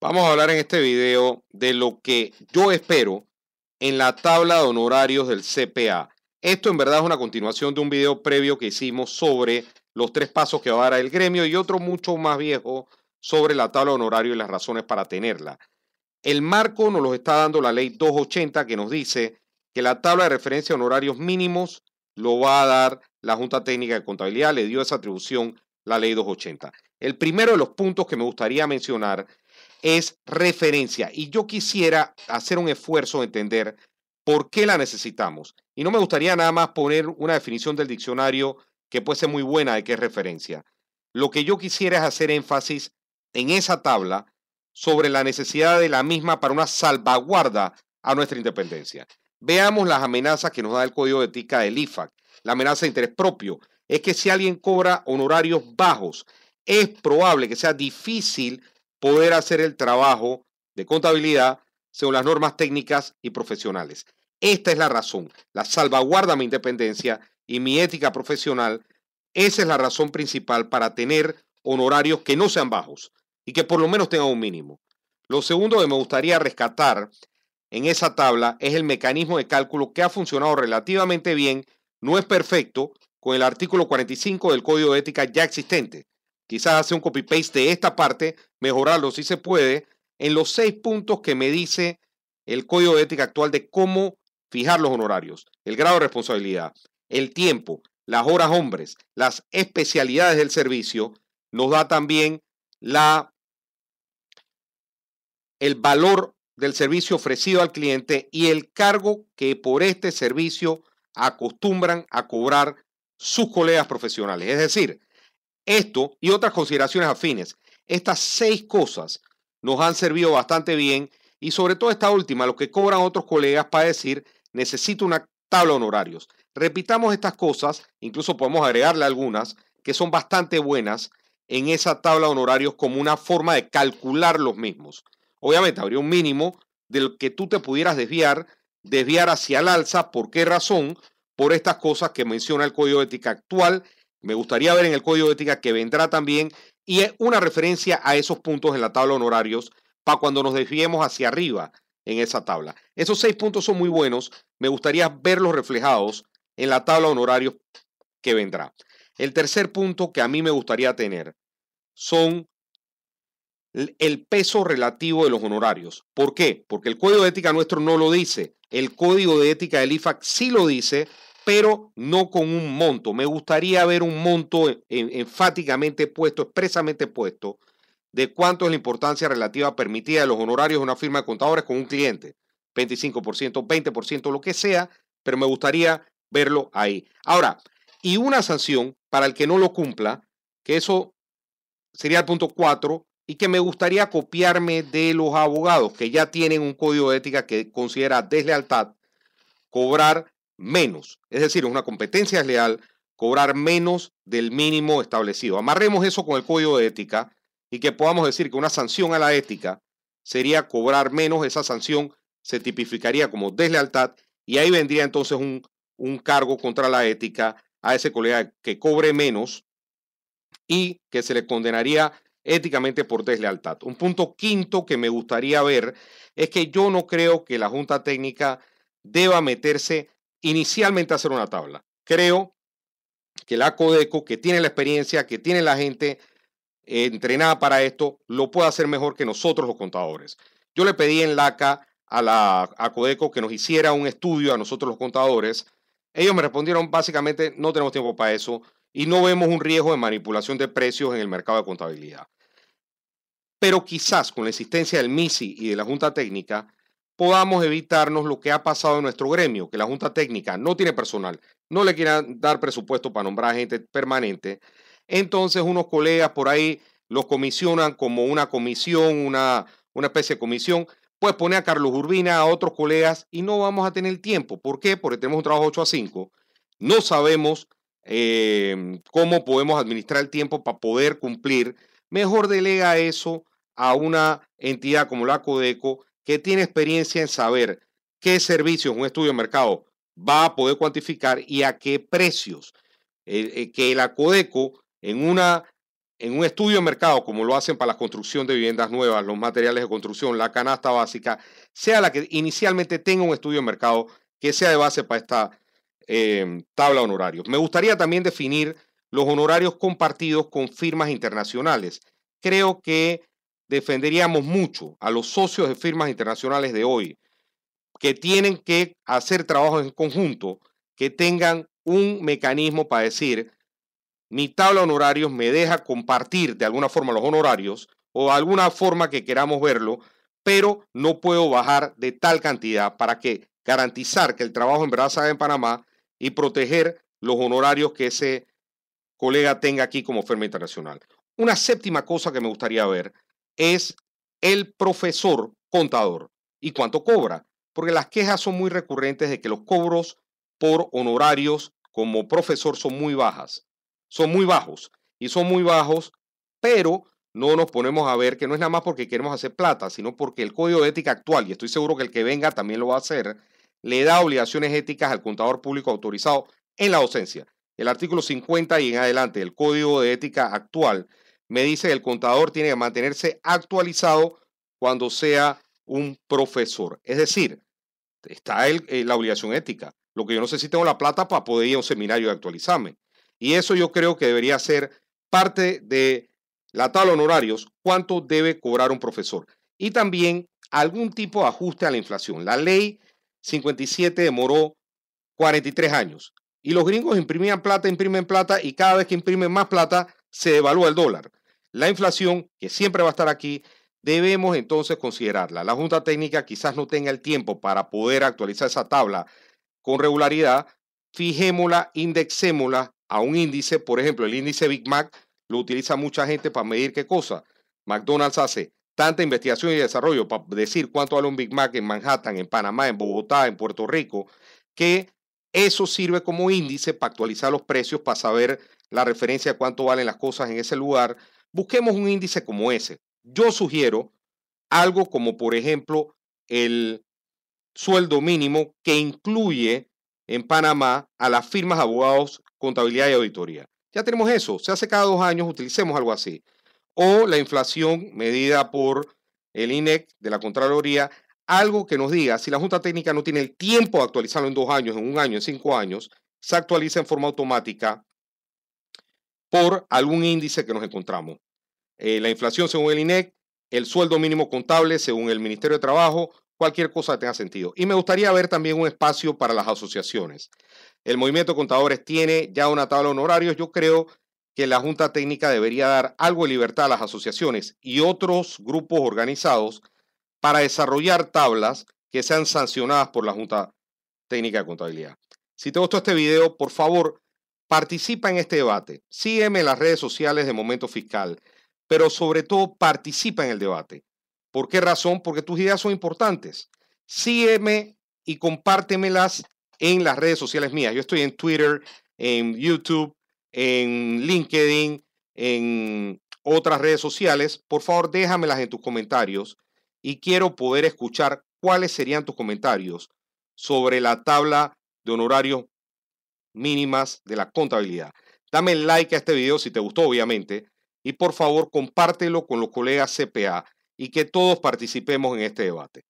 Vamos a hablar en este video de lo que yo espero en la tabla de honorarios del CPA. Esto en verdad es una continuación de un video previo que hicimos sobre los tres pasos que va a dar el gremio y otro mucho más viejo sobre la tabla de honorario y las razones para tenerla. El marco nos lo está dando la ley 280 que nos dice que la tabla de referencia de honorarios mínimos lo va a dar la Junta Técnica de Contabilidad, le dio esa atribución la ley 280. El primero de los puntos que me gustaría mencionar es referencia. Y yo quisiera hacer un esfuerzo de entender por qué la necesitamos. Y no me gustaría nada más poner una definición del diccionario que puede ser muy buena de qué es referencia. Lo que yo quisiera es hacer énfasis en esa tabla sobre la necesidad de la misma para una salvaguarda a nuestra independencia. Veamos las amenazas que nos da el Código de Ética del IFAC. La amenaza de interés propio es que si alguien cobra honorarios bajos, es probable que sea difícil poder hacer el trabajo de contabilidad según las normas técnicas y profesionales. Esta es la razón, la salvaguarda mi independencia y mi ética profesional. Esa es la razón principal para tener honorarios que no sean bajos y que por lo menos tengan un mínimo. Lo segundo que me gustaría rescatar en esa tabla es el mecanismo de cálculo que ha funcionado relativamente bien, no es perfecto, con el artículo 45 del Código de Ética ya existente, quizás hace un copy-paste de esta parte, mejorarlo si se puede, en los seis puntos que me dice el código de ética actual de cómo fijar los honorarios, el grado de responsabilidad, el tiempo, las horas hombres, las especialidades del servicio, nos da también la, el valor del servicio ofrecido al cliente y el cargo que por este servicio acostumbran a cobrar sus colegas profesionales. Es decir, esto y otras consideraciones afines. Estas seis cosas nos han servido bastante bien y sobre todo esta última, lo que cobran otros colegas para decir, necesito una tabla de honorarios. Repitamos estas cosas, incluso podemos agregarle algunas que son bastante buenas en esa tabla de honorarios como una forma de calcular los mismos. Obviamente habría un mínimo del que tú te pudieras desviar, desviar hacia el alza, ¿por qué razón? Por estas cosas que menciona el código de ética actual me gustaría ver en el código de ética que vendrá también y es una referencia a esos puntos en la tabla honorarios para cuando nos desviemos hacia arriba en esa tabla. Esos seis puntos son muy buenos. Me gustaría verlos reflejados en la tabla de honorarios que vendrá. El tercer punto que a mí me gustaría tener son el peso relativo de los honorarios. ¿Por qué? Porque el código de ética nuestro no lo dice. El código de ética del IFAC sí lo dice pero no con un monto. Me gustaría ver un monto enfáticamente puesto, expresamente puesto, de cuánto es la importancia relativa permitida de los honorarios de una firma de contadores con un cliente. 25%, 20%, lo que sea, pero me gustaría verlo ahí. Ahora, y una sanción para el que no lo cumpla, que eso sería el punto 4, y que me gustaría copiarme de los abogados que ya tienen un código de ética que considera deslealtad, cobrar menos. Es decir, una competencia desleal cobrar menos del mínimo establecido. Amarremos eso con el código de ética y que podamos decir que una sanción a la ética sería cobrar menos, esa sanción se tipificaría como deslealtad y ahí vendría entonces un, un cargo contra la ética a ese colega que cobre menos y que se le condenaría éticamente por deslealtad. Un punto quinto que me gustaría ver es que yo no creo que la Junta Técnica deba meterse inicialmente hacer una tabla. Creo que la Codeco, que tiene la experiencia, que tiene la gente eh, entrenada para esto, lo puede hacer mejor que nosotros los contadores. Yo le pedí en LACA a la Codeco que nos hiciera un estudio a nosotros los contadores. Ellos me respondieron básicamente no tenemos tiempo para eso y no vemos un riesgo de manipulación de precios en el mercado de contabilidad. Pero quizás con la existencia del MISI y de la Junta Técnica, podamos evitarnos lo que ha pasado en nuestro gremio, que la Junta Técnica no tiene personal, no le quieran dar presupuesto para nombrar gente permanente. Entonces unos colegas por ahí los comisionan como una comisión, una, una especie de comisión. Pues pone a Carlos Urbina, a otros colegas, y no vamos a tener tiempo. ¿Por qué? Porque tenemos un trabajo 8 a 5. No sabemos em, cómo podemos administrar el tiempo para poder cumplir. Mejor delega eso a una entidad como la Codeco que tiene experiencia en saber qué servicios un estudio de mercado va a poder cuantificar y a qué precios. Eh, que el ACODECO en, una, en un estudio de mercado, como lo hacen para la construcción de viviendas nuevas, los materiales de construcción, la canasta básica, sea la que inicialmente tenga un estudio de mercado que sea de base para esta em, tabla de honorarios. Me gustaría también definir los honorarios compartidos con firmas internacionales. Creo que defenderíamos mucho a los socios de firmas internacionales de hoy, que tienen que hacer trabajo en conjunto, que tengan un mecanismo para decir, mi tabla de honorarios me deja compartir de alguna forma los honorarios o alguna forma que queramos verlo, pero no puedo bajar de tal cantidad para que garantizar que el trabajo en verdad se en Panamá y proteger los honorarios que ese colega tenga aquí como firma internacional. Una séptima cosa que me gustaría ver es el profesor contador y cuánto cobra, porque las quejas son muy recurrentes de que los cobros por honorarios como profesor son muy bajas, son muy bajos y son muy bajos, pero no nos ponemos a ver que no es nada más porque queremos hacer plata, sino porque el código de ética actual, y estoy seguro que el que venga también lo va a hacer, le da obligaciones éticas al contador público autorizado en la docencia. El artículo 50 y en adelante del código de ética actual me dice que el contador tiene que mantenerse actualizado cuando sea un profesor. Es decir, está eh, la obligación ética. Lo que yo no sé si tengo la plata para poder ir a un seminario y actualizarme. Y eso yo creo que debería ser parte de la tabla honorarios, cuánto debe cobrar un profesor. Y también algún tipo de ajuste a la inflación. La ley 57 demoró 43 años. Y los gringos imprimían plata, imprimen plata y cada vez que imprimen más plata se devalúa el dólar la inflación, que siempre va a estar aquí, debemos entonces considerarla. La Junta Técnica quizás no tenga el tiempo para poder actualizar esa tabla con regularidad. Fijémosla, indexémosla a un índice, por ejemplo, el índice Big Mac lo utiliza mucha gente para medir qué cosa. McDonald's hace tanta investigación y desarrollo para decir cuánto vale un Big Mac en Manhattan, en Panamá, en Bogotá, en Puerto Rico, que eso sirve como índice para actualizar los precios, para saber la referencia de cuánto valen las cosas en ese lugar, Busquemos un índice como ese. Yo sugiero algo como, por ejemplo, el sueldo mínimo que incluye en Panamá a las firmas abogados, contabilidad y auditoría. Ya tenemos eso, se hace cada dos años, utilicemos algo así. O la inflación medida por el INEC de la Contraloría, algo que nos diga, si la Junta Técnica no tiene el tiempo de actualizarlo en dos años, en un año, en cinco años, se actualiza en forma automática por algún índice que nos encontramos. Eh, la inflación según el INEC, el sueldo mínimo contable según el Ministerio de Trabajo, cualquier cosa que tenga sentido. Y me gustaría ver también un espacio para las asociaciones. El movimiento de contadores tiene ya una tabla de honorarios. Yo creo que la Junta Técnica debería dar algo de libertad a las asociaciones y otros grupos organizados para desarrollar tablas que sean sancionadas por la Junta Técnica de Contabilidad. Si te gustó este video, por favor, Participa en este debate. Sígueme en las redes sociales de Momento Fiscal, pero sobre todo participa en el debate. ¿Por qué razón? Porque tus ideas son importantes. Sígueme y compártemelas en las redes sociales mías. Yo estoy en Twitter, en YouTube, en LinkedIn, en otras redes sociales. Por favor, déjamelas en tus comentarios y quiero poder escuchar cuáles serían tus comentarios sobre la tabla de honorarios mínimas de la contabilidad. Dame like a este video si te gustó, obviamente, y por favor compártelo con los colegas CPA y que todos participemos en este debate.